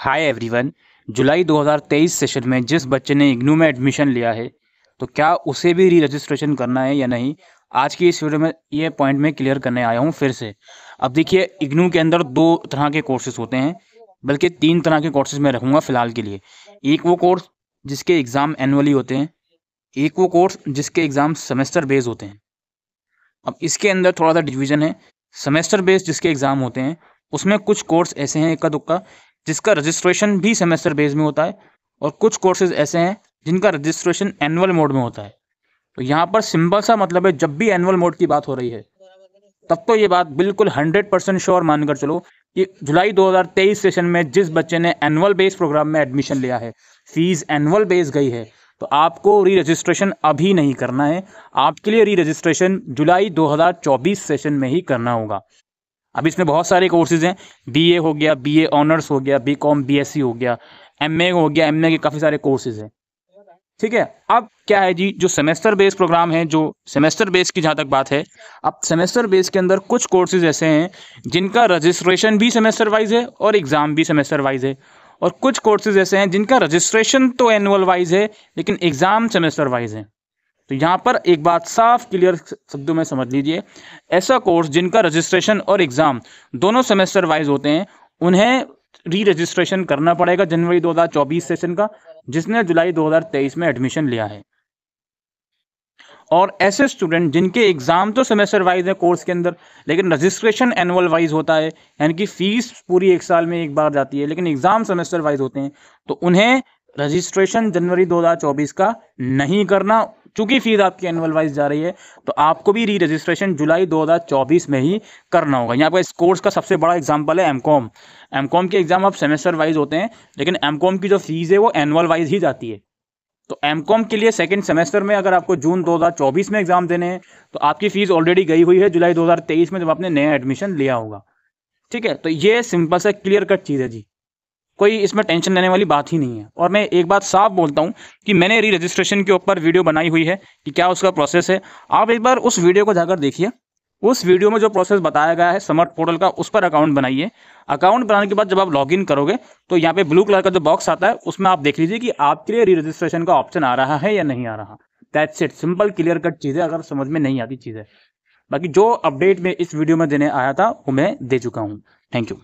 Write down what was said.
hi everyone जुलाई 2023 session में जिस बच्चे ने इग्नू में एडमिशन लिया है तो क्या उसे भी री रजिस्ट्रेशन करना है या नहीं आज की इस वीडियो में ये पॉइंट में क्लियर करने आया हूँ फिर से अब देखिए इग्नू के अंदर दो तरह के कोर्सेज होते हैं बल्कि तीन तरह के कोर्सेज मैं रखूँगा फ़िलहाल के लिए एक वो कोर्स जिसके एग्ज़ाम एनुअली होते हैं एक वो कोर्स जिसके एग्ज़ाम सेमेस्टर बेस होते हैं अब इसके अंदर थोड़ा सा डिविज़न है सेमेस्टर बेस जिसके एग्ज़ाम होते हैं उसमें कुछ कोर्स ऐसे हैं इक्का दुक्का जिसका रजिस्ट्रेशन भी सेमेस्टर बेस में होता है और कुछ कोर्सेज ऐसे हैं जिनका रजिस्ट्रेशन एनुअल मोड में होता है तो यहाँ पर सिंपल सा मतलब है जब भी एनुअल मोड की बात हो रही है तब तो ये बात बिल्कुल हंड्रेड परसेंट श्योर मानकर चलो कि जुलाई 2023 सेशन में जिस बच्चे ने एनुअल बेस प्रोग्राम में एडमिशन लिया है फीस एनुअल बेस गई है तो आपको री रजिस्ट्रेशन अभी नहीं करना है आपके लिए री रजिस्ट्रेशन जुलाई 2024 सेशन में ही करना होगा अब इसमें बहुत सारे कोर्सेज हैं बीए हो गया बीए ऑनर्स हो गया बीकॉम बीएससी हो गया एमए हो गया एमए के काफ़ी सारे कोर्सेज हैं ठीक है अब क्या है जी जो सेमेस्टर बेस प्रोग्राम है जो सेमेस्टर बेस की जहाँ तक बात है अब सेमेस्टर बेस के अंदर कुछ कोर्सेज ऐसे हैं जिनका रजिस्ट्रेशन भी सेमेस्टर वाइज है और एग्ज़ाम भी सेमेस्टर वाइज है और कुछ कोर्सेज ऐसे हैं जिनका रजिस्ट्रेशन तो एनुअल वाइज है लेकिन एग्ज़ाम सेमेस्टर वाइज है तो यहाँ पर एक बात साफ क्लियर शब्दों में समझ लीजिए ऐसा कोर्स जिनका रजिस्ट्रेशन और एग्ज़ाम दोनों सेमेस्टर वाइज होते हैं उन्हें री रजिस्ट्रेशन करना पड़ेगा जनवरी 2024 सेशन का जिसने जुलाई 2023 में एडमिशन लिया है और ऐसे स्टूडेंट जिनके एग्ज़ाम तो सेमेस्टर वाइज है कोर्स के अंदर लेकिन रजिस्ट्रेशन एनुअल वाइज होता है यानी कि फ़ीस पूरी एक साल में एक बार जाती है लेकिन एग्ज़ाम सेमेस्टर वाइज होते हैं तो उन्हें रजिस्ट्रेशन जनवरी 2024 का नहीं करना चूंकि फ़ीस आपकी एनुअल वाइज जा रही है तो आपको भी री रजिस्ट्रेशन जुलाई 2024 में ही करना होगा यहाँ पर इस कोर्स का सबसे बड़ा एग्जाम्पल है एम कॉम एम कॉम के एग्ज़ाम अब सेमेस्टर वाइज होते हैं लेकिन एम कॉम की जो फ़ीस है वो एनुअल वाइज ही जाती है तो एम कॉम के लिए सेकेंड सेमेस्टर में अगर आपको जून दो में एग्ज़ाम देने हैं तो आपकी फ़ीस ऑलरेडी गई हुई है जुलाई दो में जब आपने नया एडमिशन लिया होगा ठीक है तो ये सिंपल से क्लियर कट चीज़ है जी कोई इसमें टेंशन लेने वाली बात ही नहीं है और मैं एक बात साफ बोलता हूँ कि मैंने री रजिस्ट्रेशन के ऊपर वीडियो बनाई हुई है कि क्या उसका प्रोसेस है आप एक बार उस वीडियो को जाकर देखिए उस वीडियो में जो प्रोसेस बताया गया है समर्थ पोर्टल का उस पर अकाउंट बनाइए अकाउंट बनाने के बाद जब आप लॉगिन करोगे तो यहाँ पे ब्लू कलर का जो बॉक्स आता है उसमें आप देख लीजिए कि आपके लिए री रजिस्ट्रेशन का ऑप्शन आ रहा है या नहीं आ रहा that's it simple clear cut चीज़ें अगर समझ में नहीं आती चीज़ें बाकी जो अपडेट में इस वीडियो में देने आया था वो मैं दे चुका हूँ थैंक यू